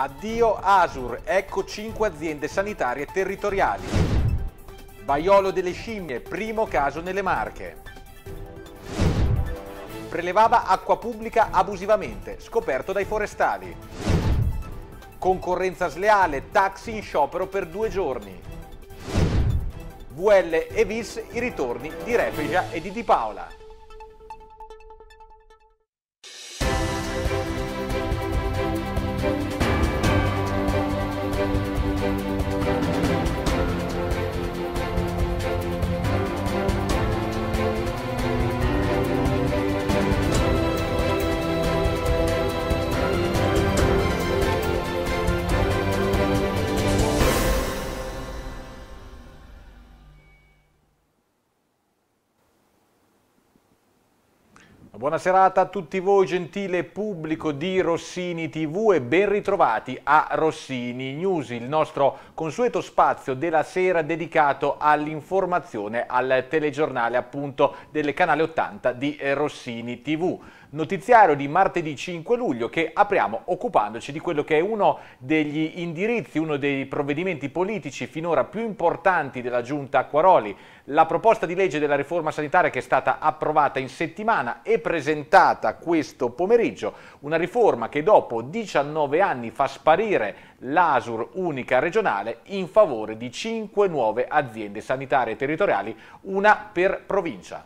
Addio Asur, ecco 5 aziende sanitarie territoriali. Vaiolo delle scimmie, primo caso nelle Marche. Prelevava acqua pubblica abusivamente, scoperto dai forestali. Concorrenza sleale, taxi in sciopero per due giorni. VL e VIS i ritorni di Repeja e di Di Paola. Buona serata a tutti voi, gentile pubblico di Rossini TV e ben ritrovati a Rossini News, il nostro consueto spazio della sera dedicato all'informazione, al telegiornale appunto del canale 80 di eh, Rossini TV notiziario di martedì 5 luglio che apriamo occupandoci di quello che è uno degli indirizzi, uno dei provvedimenti politici finora più importanti della giunta Acquaroli, la proposta di legge della riforma sanitaria che è stata approvata in settimana e presentata questo pomeriggio, una riforma che dopo 19 anni fa sparire l'ASUR unica regionale in favore di 5 nuove aziende sanitarie territoriali, una per provincia.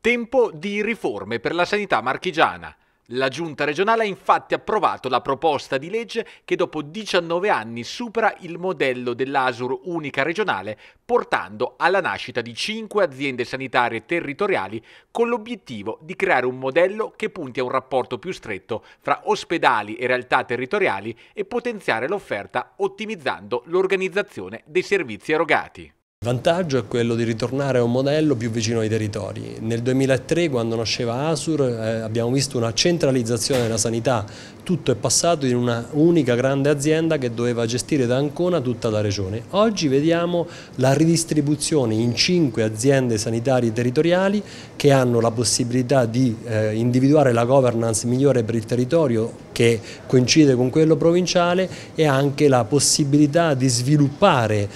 Tempo di riforme per la sanità marchigiana. La giunta regionale ha infatti approvato la proposta di legge che dopo 19 anni supera il modello dell'Asur unica regionale, portando alla nascita di 5 aziende sanitarie territoriali con l'obiettivo di creare un modello che punti a un rapporto più stretto fra ospedali e realtà territoriali e potenziare l'offerta ottimizzando l'organizzazione dei servizi erogati. Il vantaggio è quello di ritornare a un modello più vicino ai territori. Nel 2003 quando nasceva Asur eh, abbiamo visto una centralizzazione della sanità tutto è passato in una unica grande azienda che doveva gestire da Ancona tutta la regione. Oggi vediamo la ridistribuzione in cinque aziende sanitarie territoriali che hanno la possibilità di eh, individuare la governance migliore per il territorio che coincide con quello provinciale e anche la possibilità di sviluppare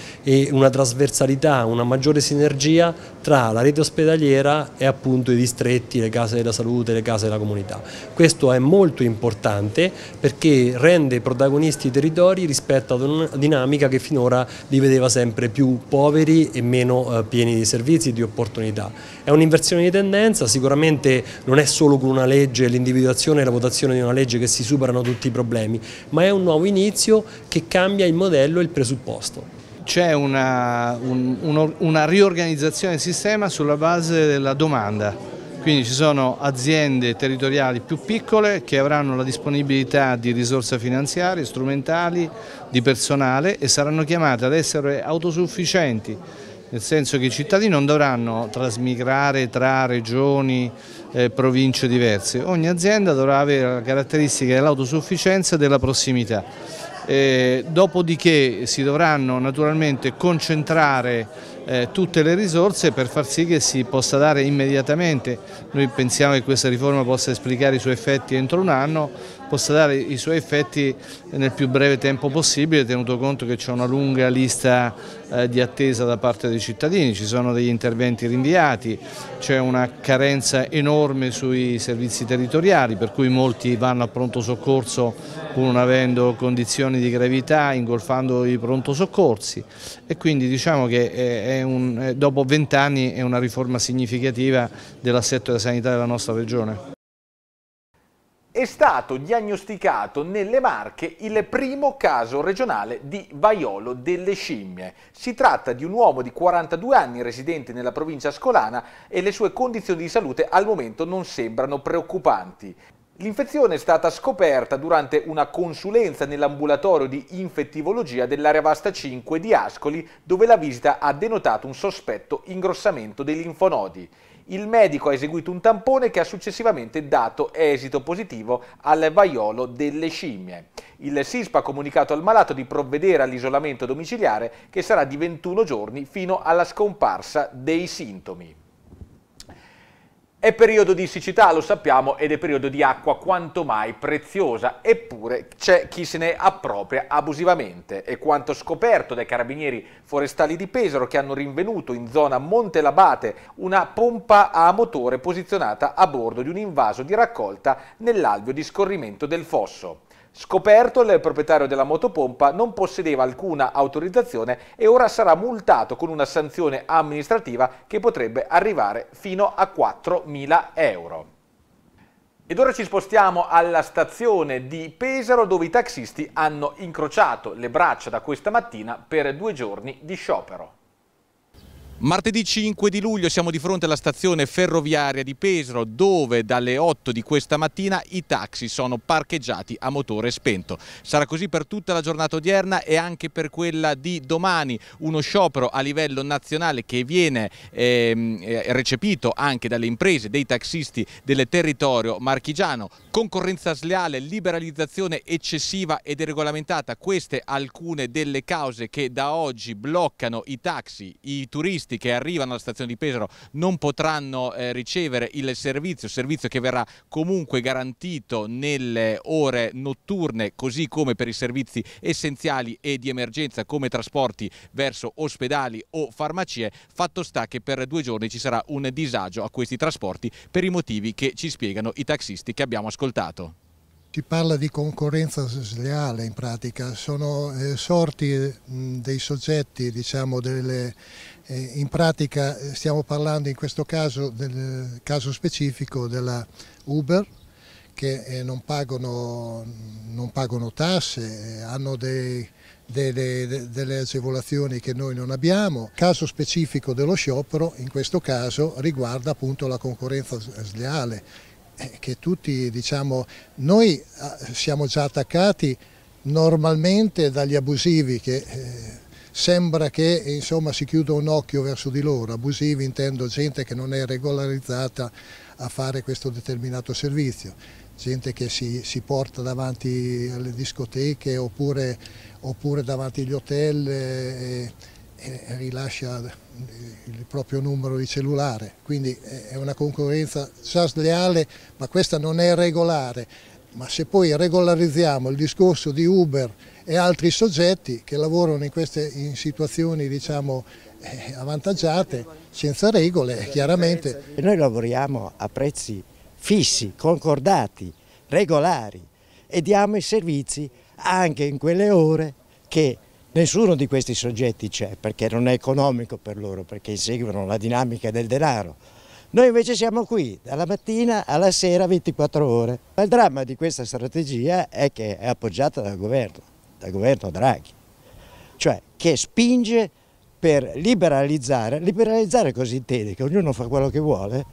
una trasversalità, una maggiore sinergia tra la rete ospedaliera e appunto i distretti, le case della salute, le case della comunità. Questo è molto importante importante perché rende protagonisti i territori rispetto ad una dinamica che finora li vedeva sempre più poveri e meno eh, pieni di servizi e di opportunità. È un'inversione di tendenza, sicuramente non è solo con una legge, l'individuazione e la votazione di una legge che si superano tutti i problemi, ma è un nuovo inizio che cambia il modello e il presupposto c'è una, un, una, riorganizzazione del sistema sulla base della domanda quindi ci sono aziende territoriali più piccole che avranno la disponibilità di risorse finanziarie, strumentali, di personale e saranno chiamate ad essere autosufficienti nel senso che i cittadini non dovranno trasmigrare tra regioni e eh, province diverse, ogni azienda dovrà avere la caratteristica dell'autosufficienza e della prossimità. Eh, dopodiché si dovranno naturalmente concentrare eh, tutte le risorse per far sì che si possa dare immediatamente. Noi pensiamo che questa riforma possa esplicare i suoi effetti entro un anno, possa dare i suoi effetti nel più breve tempo possibile, tenuto conto che c'è una lunga lista eh, di attesa da parte dei cittadini, ci sono degli interventi rinviati, c'è una carenza enorme sui servizi territoriali, per cui molti vanno a pronto soccorso pur non avendo condizioni di gravità, ingolfando i pronto soccorsi e quindi diciamo che eh, un, eh, dopo vent'anni è una riforma significativa dell'assetto della sanità della nostra regione è stato diagnosticato nelle Marche il primo caso regionale di vaiolo delle scimmie. Si tratta di un uomo di 42 anni residente nella provincia ascolana e le sue condizioni di salute al momento non sembrano preoccupanti. L'infezione è stata scoperta durante una consulenza nell'ambulatorio di infettivologia dell'area vasta 5 di Ascoli, dove la visita ha denotato un sospetto ingrossamento dei linfonodi il medico ha eseguito un tampone che ha successivamente dato esito positivo al vaiolo delle scimmie. Il SISP ha comunicato al malato di provvedere all'isolamento domiciliare che sarà di 21 giorni fino alla scomparsa dei sintomi. È periodo di siccità, lo sappiamo, ed è periodo di acqua quanto mai preziosa, eppure c'è chi se ne appropria abusivamente. E quanto scoperto dai carabinieri forestali di Pesaro che hanno rinvenuto in zona Monte Labate una pompa a motore posizionata a bordo di un invaso di raccolta nell'alveo di scorrimento del fosso. Scoperto, il proprietario della motopompa non possedeva alcuna autorizzazione e ora sarà multato con una sanzione amministrativa che potrebbe arrivare fino a 4.000 euro. Ed ora ci spostiamo alla stazione di Pesaro dove i taxisti hanno incrociato le braccia da questa mattina per due giorni di sciopero. Martedì 5 di luglio siamo di fronte alla stazione ferroviaria di Pesaro dove dalle 8 di questa mattina i taxi sono parcheggiati a motore spento. Sarà così per tutta la giornata odierna e anche per quella di domani, uno sciopero a livello nazionale che viene ehm, eh, recepito anche dalle imprese dei taxisti del territorio marchigiano. Concorrenza sleale, liberalizzazione eccessiva e deregolamentata, queste alcune delle cause che da oggi bloccano i taxi, i turisti turisti che arrivano alla stazione di Pesaro non potranno eh, ricevere il servizio, servizio che verrà comunque garantito nelle ore notturne così come per i servizi essenziali e di emergenza come trasporti verso ospedali o farmacie, fatto sta che per due giorni ci sarà un disagio a questi trasporti per i motivi che ci spiegano i taxisti che abbiamo ascoltato si parla di concorrenza sleale in pratica, sono eh, sorti mh, dei soggetti, diciamo, delle, eh, in pratica eh, stiamo parlando in questo caso, del caso specifico della Uber, che eh, non, pagano, non, pagano, tasse, eh, hanno dei, delle, delle, agevolazioni che noi non abbiamo. Il caso specifico dello sciopero in questo caso riguarda appunto la concorrenza sleale che tutti diciamo, noi eh, siamo già attaccati normalmente dagli abusivi che eh, sembra che insomma, si chiuda un occhio verso di loro, abusivi intendo gente che non è regolarizzata a fare questo determinato servizio, gente che si, si porta davanti alle discoteche oppure, oppure davanti agli hotel eh, e, e rilascia il proprio numero di cellulare, quindi è una concorrenza già sleale, ma questa non è regolare. Ma se poi regolarizziamo il discorso di Uber e altri soggetti che lavorano in, queste, in situazioni diciamo, eh, avvantaggiate, senza regole, chiaramente. Noi lavoriamo a prezzi fissi, concordati, regolari e diamo i servizi anche in quelle ore che Nessuno di questi soggetti c'è perché non è economico per loro, perché seguono la dinamica del denaro. Noi invece siamo qui dalla mattina alla sera 24 ore. Ma il dramma di questa strategia è che è appoggiata dal governo, dal governo Draghi, cioè che spinge per liberalizzare, liberalizzare così intende che ognuno fa quello che vuole.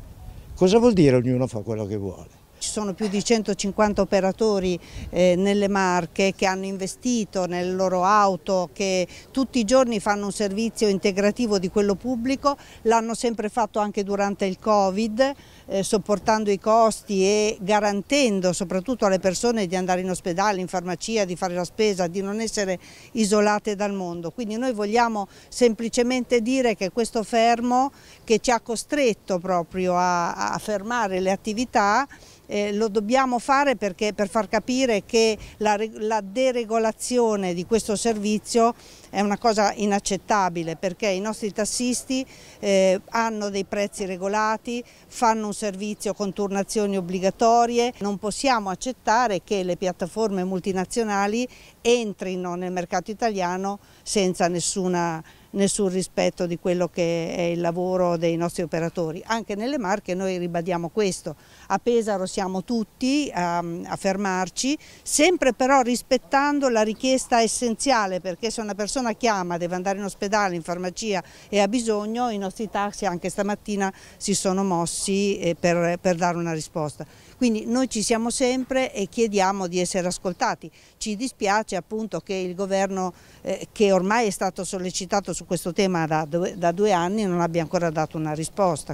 Cosa vuol dire ognuno fa quello che vuole? Ci sono più di 150 operatori eh, nelle Marche che hanno investito nelle loro auto, che tutti i giorni fanno un servizio integrativo di quello pubblico, l'hanno sempre fatto anche durante il Covid, eh, sopportando i costi e garantendo soprattutto alle persone di andare in ospedale, in farmacia, di fare la spesa, di non essere isolate dal mondo. Quindi noi vogliamo semplicemente dire che questo fermo che ci ha costretto proprio a, a fermare le attività eh, lo dobbiamo fare perché, per far capire che la, la deregolazione di questo servizio è una cosa inaccettabile perché i nostri tassisti eh, hanno dei prezzi regolati, fanno un servizio con turnazioni obbligatorie, non possiamo accettare che le piattaforme multinazionali entrino nel mercato italiano senza nessuna nessun rispetto di quello che è il lavoro dei nostri operatori. Anche nelle Marche noi ribadiamo questo, a Pesaro siamo tutti a, a fermarci, sempre però rispettando la richiesta essenziale perché se una persona chiama, deve andare in ospedale, in farmacia e ha bisogno, i nostri taxi anche stamattina si sono mossi eh, per, per dare una risposta. Quindi noi ci siamo sempre e chiediamo di essere ascoltati. Ci dispiace appunto che il governo eh, che ormai è stato sollecitato su questo tema da due, da due anni non abbia ancora dato una risposta.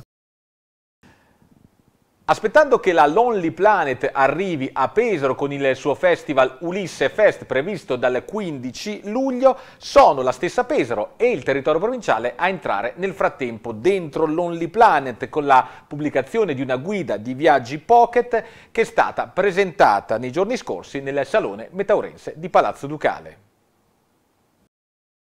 Aspettando che la Lonely Planet arrivi a Pesaro con il suo festival Ulisse Fest previsto dal 15 luglio, sono la stessa Pesaro e il territorio provinciale a entrare nel frattempo dentro Lonely Planet con la pubblicazione di una guida di viaggi pocket che è stata presentata nei giorni scorsi nel Salone Metaurense di Palazzo Ducale.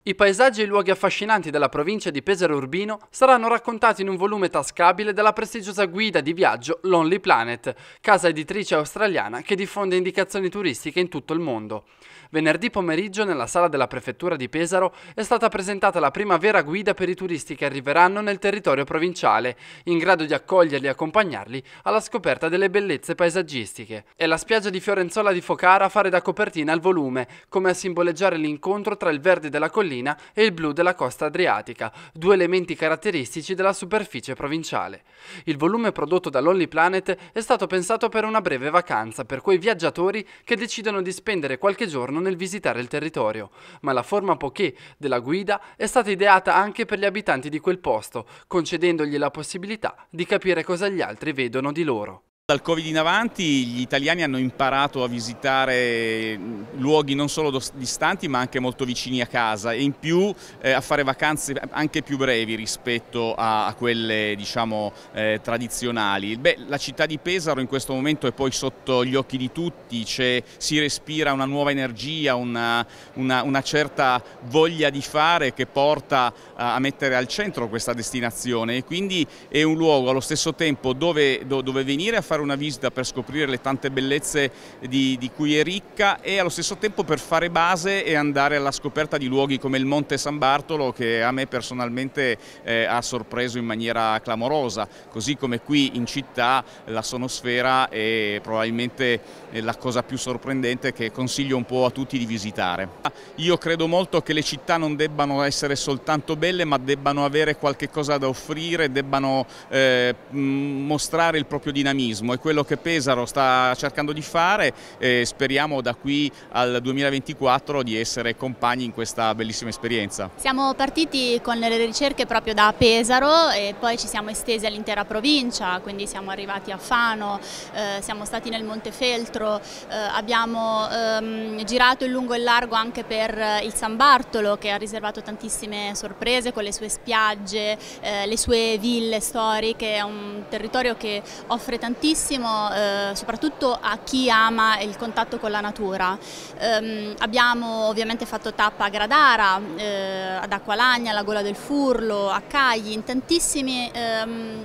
I paesaggi e i luoghi affascinanti della provincia di Pesaro Urbino saranno raccontati in un volume tascabile dalla prestigiosa guida di viaggio Lonely Planet, casa editrice australiana che diffonde indicazioni turistiche in tutto il mondo. Venerdì pomeriggio nella sala della prefettura di Pesaro è stata presentata la prima vera guida per i turisti che arriveranno nel territorio provinciale, in grado di accoglierli e accompagnarli alla scoperta delle bellezze paesaggistiche. È la spiaggia di Fiorenzola di Focara a fare da copertina al volume, come a simboleggiare l'incontro tra il verde della collina e il blu della costa adriatica, due elementi caratteristici della superficie provinciale. Il volume prodotto da Lonely Planet è stato pensato per una breve vacanza per quei viaggiatori che decidono di spendere qualche giorno italiano nel visitare il territorio, ma la forma poché della guida è stata ideata anche per gli abitanti di quel posto, concedendogli la possibilità di capire cosa gli altri vedono di loro. Dal Covid in avanti gli italiani hanno imparato a visitare mm, luoghi non solo distanti ma anche molto vicini a casa e in più eh, a fare vacanze anche più brevi rispetto a, a quelle diciamo, eh, tradizionali. Beh, la città di Pesaro in questo momento è poi sotto gli occhi di tutti, si respira una nuova energia, una, una, una, certa voglia di fare che porta a, a, mettere al centro questa destinazione e quindi è un luogo allo stesso tempo dove, do, dove venire a fare fare una visita per scoprire le tante bellezze di, di cui è ricca e allo stesso tempo per fare base e andare alla scoperta di luoghi come il Monte San Bartolo che a me personalmente eh, ha sorpreso in maniera clamorosa, così come qui in città la sonosfera è probabilmente eh, la cosa più sorprendente che consiglio un po' a tutti di visitare. Io credo molto che le città non debbano essere soltanto belle ma debbano avere qualche cosa da offrire, debbano eh, mostrare il proprio dinamismo turismo, è quello che Pesaro sta cercando di fare e speriamo da qui al 2024 di essere compagni in questa bellissima esperienza. Siamo partiti con le ricerche proprio da Pesaro e poi ci siamo estesi all'intera provincia, quindi siamo arrivati a Fano, eh, siamo stati nel Montefeltro, eh, abbiamo ehm, girato in lungo e in largo anche per eh, il San Bartolo che ha riservato tantissime sorprese con le sue spiagge, eh, le sue ville storiche, è un territorio che offre tantissimo tantissimo eh, soprattutto a chi ama il contatto con la natura. Eh, abbiamo ovviamente fatto tappa a Gradara, eh, ad Acqualagna, alla Gola del Furlo, a Cagli, in tantissime ehm,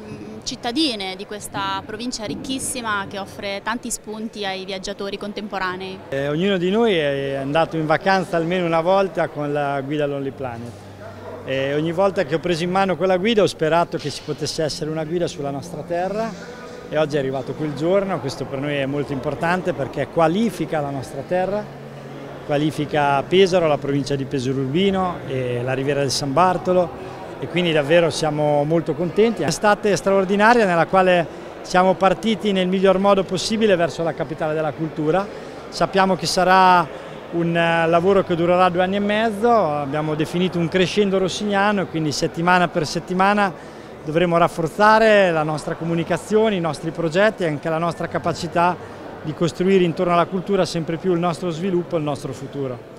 cittadine di questa provincia ricchissima che offre tanti spunti ai viaggiatori contemporanei. Eh, ognuno di noi è andato in vacanza almeno una volta con la guida Lonely Planet. E eh, ogni volta che ho preso in mano quella guida ho sperato che ci potesse essere una guida sulla nostra terra e oggi è arrivato quel giorno, questo per noi è molto importante perché qualifica la nostra terra, qualifica Pesaro, la provincia di Pesaro Urbino e la riviera del San Bartolo e quindi davvero siamo molto contenti. È un'estate straordinaria nella quale siamo partiti nel miglior modo possibile verso la capitale della cultura, sappiamo che sarà un eh, lavoro che durerà due anni e mezzo, abbiamo definito un crescendo rossignano, quindi settimana per settimana dovremo rafforzare la nostra comunicazione, i nostri progetti e anche la nostra capacità di costruire intorno alla cultura sempre più il nostro sviluppo e il nostro futuro.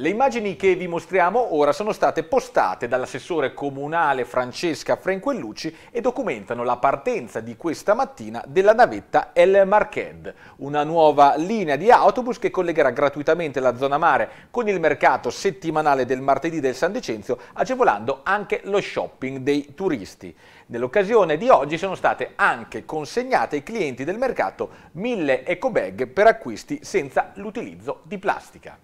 Le immagini che vi mostriamo ora sono state postate dall'assessore comunale Francesca Franquellucci e documentano la partenza di questa mattina della navetta El Marqued, una nuova linea di autobus che collegherà gratuitamente la zona mare con il mercato settimanale del martedì del San Decenzio, agevolando anche lo shopping dei turisti. Nell'occasione di oggi sono state anche consegnate ai clienti del mercato mille eco bag per acquisti senza l'utilizzo di plastica.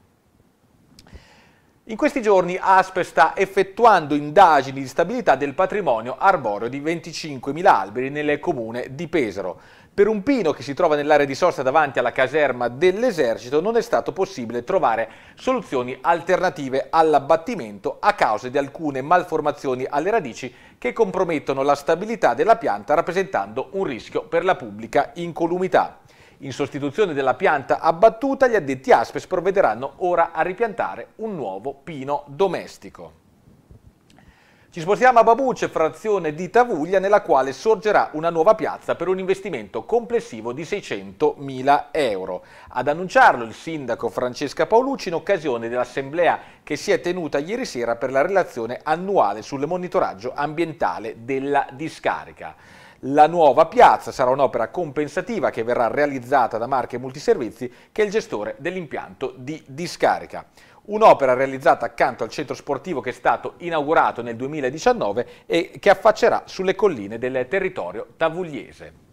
In questi giorni ASPE sta effettuando indagini di stabilità del patrimonio arboreo di 25.000 alberi nel comune di Pesaro. Per un pino che si trova nell'area di sosta davanti alla caserma dell'esercito non è stato possibile trovare soluzioni alternative all'abbattimento a causa di alcune malformazioni alle radici che compromettono la stabilità della pianta rappresentando un rischio per la pubblica incolumità. In sostituzione della pianta abbattuta, gli addetti Aspes provvederanno ora a ripiantare un nuovo pino domestico. Ci spostiamo a Babuce, frazione di Tavuglia, nella quale sorgerà una nuova piazza per un investimento complessivo di 600.000 euro. Ad annunciarlo il sindaco Francesca Paolucci in occasione dell'assemblea che si è tenuta ieri sera per la relazione annuale sul monitoraggio ambientale della discarica. La nuova piazza sarà un'opera compensativa che verrà realizzata da Marche Multiservizi, che è il gestore dell'impianto di discarica un'opera realizzata accanto al centro sportivo che è stato inaugurato nel 2019 e che affaccerà sulle colline del territorio tavugliese.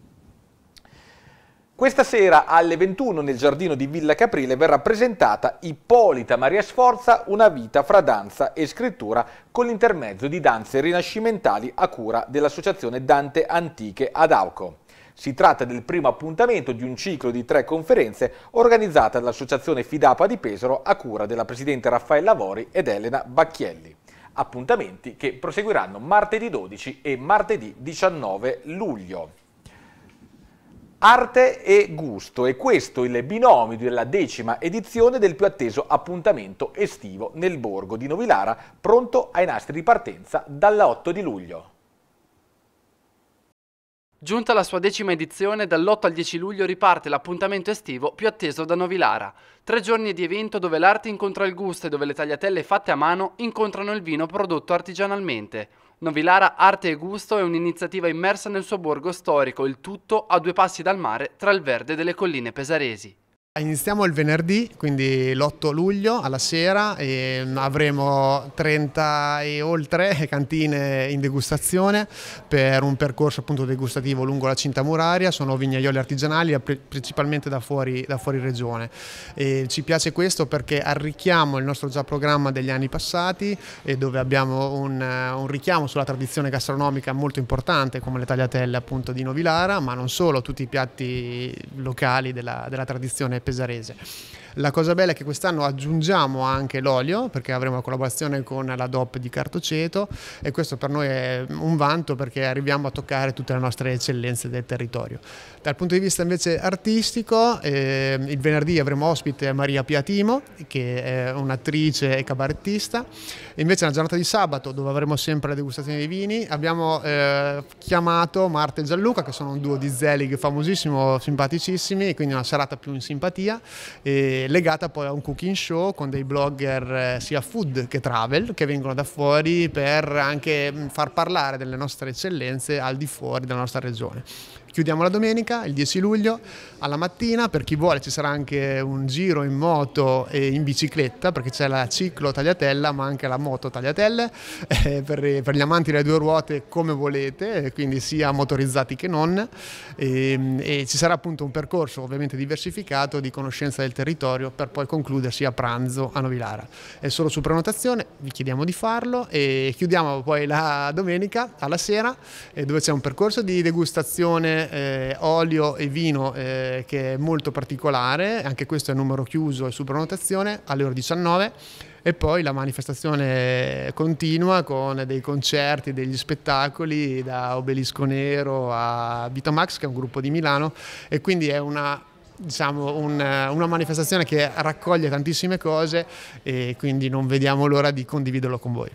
Questa sera alle 21 nel giardino di Villa Caprile verrà presentata Ippolita Maria Sforza, una vita fra danza e scrittura con l'intermezzo di danze rinascimentali a cura dell'Associazione Dante Antiche ad Auco. Si tratta del primo appuntamento di un ciclo di tre conferenze organizzata dall'Associazione Fidapa di Pesaro a cura della Presidente Raffaella Vori ed Elena Bacchielli. Appuntamenti che proseguiranno martedì 12 e martedì 19 luglio. Arte e gusto e questo il binomio della decima edizione del più atteso appuntamento estivo nel borgo di Novilara, pronto ai nastri di partenza dalla 8 di luglio. Giunta la sua decima edizione, dall'8 al 10 luglio riparte l'appuntamento estivo più atteso da Novilara. Tre giorni di evento dove l'arte incontra il gusto e dove le tagliatelle fatte a mano incontrano il vino prodotto artigianalmente. Novilara Arte e Gusto è un'iniziativa immersa nel suo borgo storico, il tutto a due passi dal mare tra il verde delle colline pesaresi. Iniziamo il venerdì, quindi l'8 luglio alla sera e avremo 30 e oltre cantine in degustazione per un percorso appunto degustativo lungo la cinta muraria, sono vignaioli artigianali principalmente da fuori, da fuori regione. E ci piace questo perché arricchiamo il nostro già programma degli anni passati e dove abbiamo un, un, richiamo sulla tradizione gastronomica molto importante come le tagliatelle appunto di Novilara, ma non solo, tutti i piatti locali della, della tradizione pesarese la cosa bella è che quest'anno aggiungiamo anche l'olio perché avremo una collaborazione con la DOP di Cartoceto e questo per noi è un vanto perché arriviamo a toccare tutte le nostre eccellenze del territorio. Dal punto di vista invece artistico, eh, il venerdì avremo ospite Maria Piatimo che è un'attrice e cabarettista, invece la giornata di sabato dove avremo sempre la degustazione dei vini abbiamo eh, chiamato Marta e Gianluca che sono un duo di Zelig famosissimo, simpaticissimi quindi una serata più in simpatia. E legata poi a un cooking show con dei blogger eh, sia food che travel che vengono da fuori per anche far parlare delle nostre eccellenze al di fuori della nostra regione. Chiudiamo la domenica, il 10 luglio, alla mattina, per chi vuole ci sarà anche un giro in moto e in bicicletta, perché c'è la ciclo tagliatella, ma anche la moto tagliatelle, eh, per, per, gli amanti delle due ruote come volete, eh, quindi sia motorizzati che non, e, ehm, e ci sarà appunto un percorso ovviamente diversificato di conoscenza del territorio per poi concludersi a pranzo a Novilara. È solo su prenotazione, vi chiediamo di farlo e chiudiamo poi la domenica alla sera eh, dove c'è un percorso di degustazione eh, olio e vino eh, che è molto particolare, anche questo è numero chiuso e su prenotazione alle ore 19 e poi la manifestazione continua con dei concerti, degli spettacoli da Obelisco Nero a Vitamax che è un gruppo di Milano e quindi è una diciamo, un, una manifestazione che raccoglie tantissime cose e quindi non vediamo l'ora di condividerlo con voi.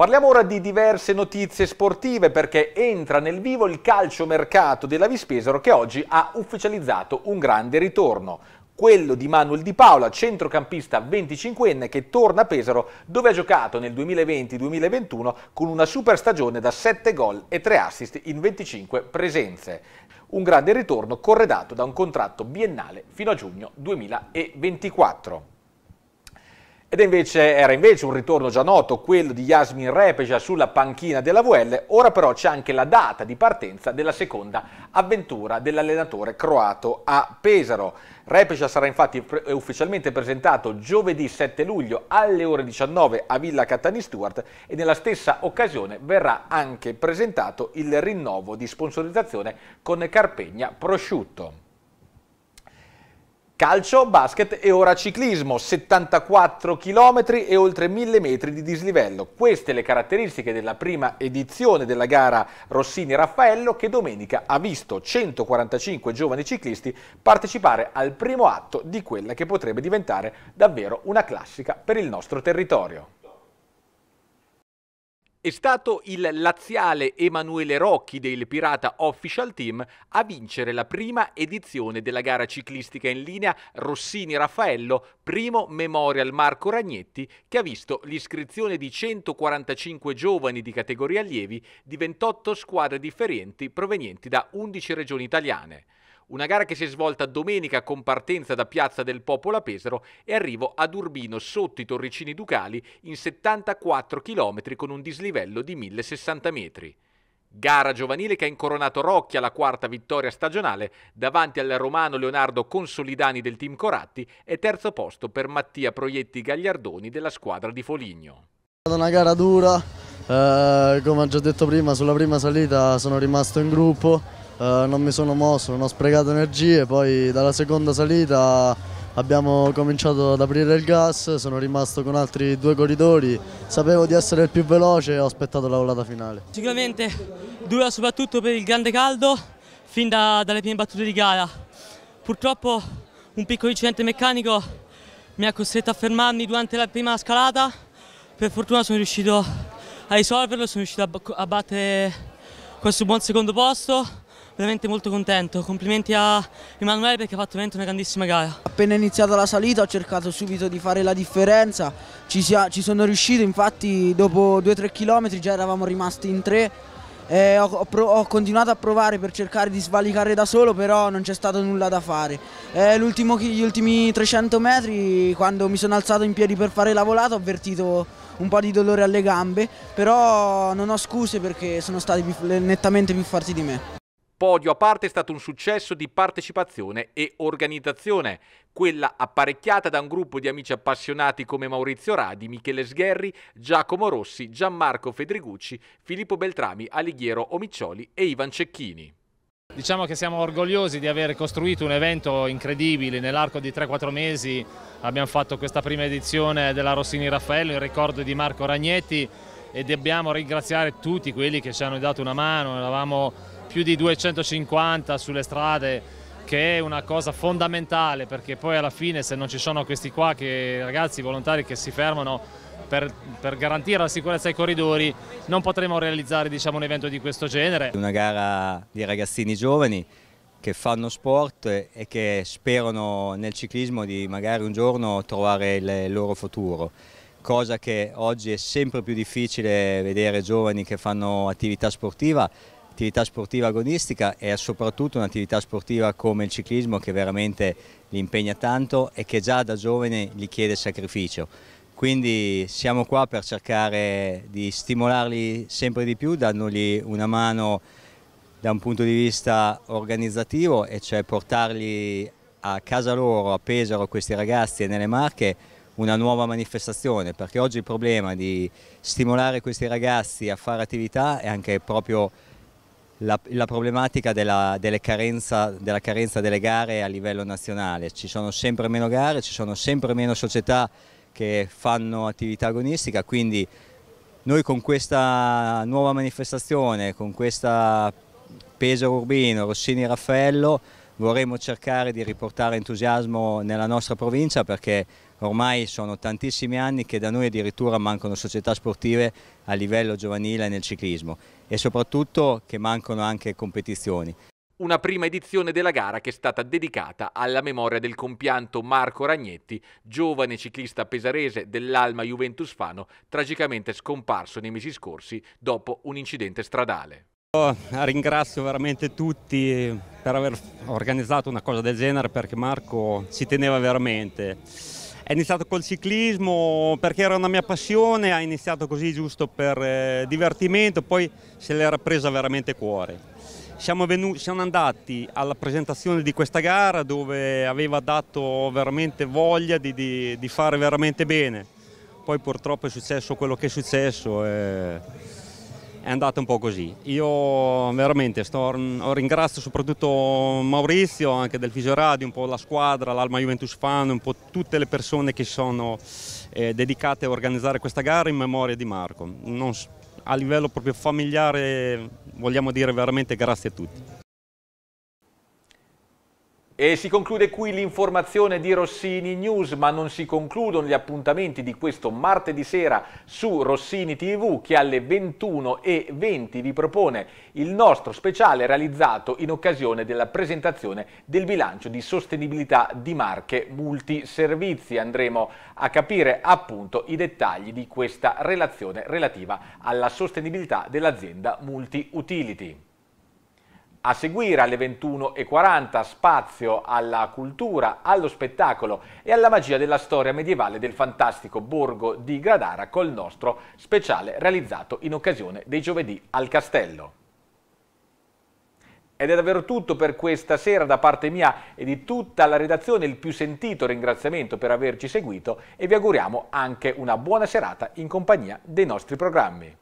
Parliamo ora di diverse notizie sportive perché entra nel vivo il calciomercato della Vispesaro che oggi ha ufficializzato un grande ritorno quello di Manuel Di Paola, centrocampista 25enne che torna a Pesaro dove ha giocato nel 2020-2021 con una super stagione da 7 gol e 3 assist in 25 presenze. Un grande ritorno corredato da un contratto biennale fino a giugno 2024. Ed invece, era invece un ritorno già noto, quello di Yasmin Repeja sulla panchina della VL, ora però c'è anche la data di partenza della seconda avventura dell'allenatore croato a Pesaro. Repeja sarà infatti pre eh, ufficialmente presentato giovedì 7 luglio alle ore 19 a Villa Catani Stewart e nella stessa occasione verrà anche presentato il rinnovo di sponsorizzazione con Carpegna Prosciutto. Calcio, basket e ora ciclismo, 74 km e oltre 1000 metri di dislivello. Queste le caratteristiche della prima edizione della gara Rossini-Raffaello che domenica ha visto 145 giovani ciclisti partecipare al primo atto di quella che potrebbe diventare davvero una classica per il nostro territorio. È stato il laziale Emanuele Rocchi del Pirata Official Team a vincere la prima edizione della gara ciclistica in linea Rossini Raffaello, primo Memorial Marco Ragnetti, che ha visto l'iscrizione di 145 giovani di categoria allievi di 28 squadre differenti provenienti da 11 regioni italiane. Una gara che si è svolta domenica con partenza da Piazza del Popolo a Pesaro e arrivo ad Urbino sotto i Torricini Ducali in 74 km con un dislivello di 1060 metri. Gara giovanile che ha incoronato Rocchi alla quarta vittoria stagionale davanti al romano Leonardo Consolidani del team Coratti e terzo posto per Mattia Proietti Gagliardoni della squadra di Foligno. È stata una gara dura, eh, come ho già detto prima sulla prima salita sono rimasto in gruppo, eh, non mi sono mosso, non ho sprecato energie, poi dalla seconda salita abbiamo cominciato ad aprire il gas, sono rimasto con altri due corridori, sapevo di essere il più veloce e ho aspettato la volata finale. Sicuramente dura soprattutto per il grande caldo fin da, dalle prime battute di gara, purtroppo un piccolo incidente meccanico mi ha costretto a fermarmi durante la prima scalata, per fortuna sono riuscito a risolverlo, sono riuscito a battere questo buon secondo posto veramente molto contento. Complimenti a Emanuele perché ha fatto veramente una grandissima gara. Appena iniziata la salita ho cercato subito di fare la differenza, ci, sia, ci sono riuscito, infatti dopo 2-3 km già eravamo rimasti in tre. Eh, ho, ho, ho, continuato a provare per cercare di svalicare da solo, però non c'è stato nulla da fare. Eh, gli ultimi 300 metri, quando mi sono alzato in piedi per fare la volata, ho avvertito un po' di dolore alle gambe, però non ho scuse perché sono stati più, nettamente più forti di me. Podio a parte è stato un successo di partecipazione e organizzazione, quella apparecchiata da un gruppo di amici appassionati come Maurizio Radi, Michele Sgherri, Giacomo Rossi, Gianmarco Fedrigucci, Filippo Beltrami, Alighiero Omiccioli e Ivan Cecchini. Diciamo che siamo orgogliosi di aver costruito un evento incredibile, nell'arco di 3-4 mesi abbiamo fatto questa prima edizione della Rossini Raffaello in ricordo di Marco Ragnetti e dobbiamo ringraziare tutti quelli che ci hanno dato una mano, eravamo più di 250 sulle strade che è una cosa fondamentale perché poi alla fine se non ci sono questi qua che ragazzi volontari che si fermano per, per garantire la sicurezza ai corridori non potremo realizzare diciamo, un evento di questo genere. Una gara di ragazzini giovani che fanno sport e che sperano nel ciclismo di magari un giorno trovare il loro futuro, cosa che oggi è sempre più difficile vedere giovani che fanno attività sportiva un'attività sportiva agonistica e soprattutto un'attività sportiva come il ciclismo che veramente li impegna tanto e che già da giovane gli chiede sacrificio. Quindi siamo qua per cercare di stimolarli sempre di più, dandogli una mano da un punto di vista organizzativo e cioè portarli a casa loro, a Pesaro, questi ragazzi e nelle Marche una nuova manifestazione perché oggi il problema di stimolare questi ragazzi a fare attività è anche proprio la, la, problematica della, carenza, della, carenza, delle gare a livello nazionale. Ci sono sempre meno gare, ci sono sempre meno società che fanno attività agonistica, quindi noi con questa nuova manifestazione, con questa Pesaro Urbino, Rossini Raffaello, vorremmo cercare di riportare entusiasmo nella nostra provincia perché ormai sono tantissimi anni che da noi addirittura mancano società sportive a livello giovanile nel ciclismo e soprattutto che mancano anche competizioni. Una prima edizione della gara che è stata dedicata alla memoria del compianto Marco Ragnetti, giovane ciclista pesarese dell'Alma Juventus Fano, tragicamente scomparso nei mesi scorsi dopo un incidente stradale. Io ringrazio veramente tutti per aver organizzato una cosa del genere perché Marco ci teneva veramente è iniziato col ciclismo perché era una mia passione, ha iniziato così giusto per eh, divertimento, poi se l'era presa veramente cuore. Siamo, venuti, siamo, andati alla presentazione di questa gara dove aveva dato veramente voglia di, di, di fare veramente bene. Poi purtroppo è successo quello che è successo. Eh è andata un po' così. Io veramente sto, ringrazio soprattutto Maurizio, anche del Fisioradio, un po' la squadra, l'Alma Juventus Fan, un po' tutte le persone che sono eh, dedicate a organizzare questa gara in memoria di Marco. Non, a livello proprio familiare vogliamo dire veramente grazie a tutti. E si conclude qui l'informazione di Rossini News, ma non si concludono gli appuntamenti di questo martedì sera su Rossini TV che alle 21.20 vi propone il nostro speciale realizzato in occasione della presentazione del bilancio di sostenibilità di marche multiservizi. Andremo a capire appunto i dettagli di questa relazione relativa alla sostenibilità dell'azienda multiutility. A seguire alle 21.40 spazio alla cultura, allo spettacolo e alla magia della storia medievale del fantastico borgo di Gradara col nostro speciale realizzato in occasione dei giovedì al castello. Ed è davvero tutto per questa sera da parte mia e di tutta la redazione, il più sentito ringraziamento per averci seguito e vi auguriamo anche una buona serata in compagnia dei nostri programmi.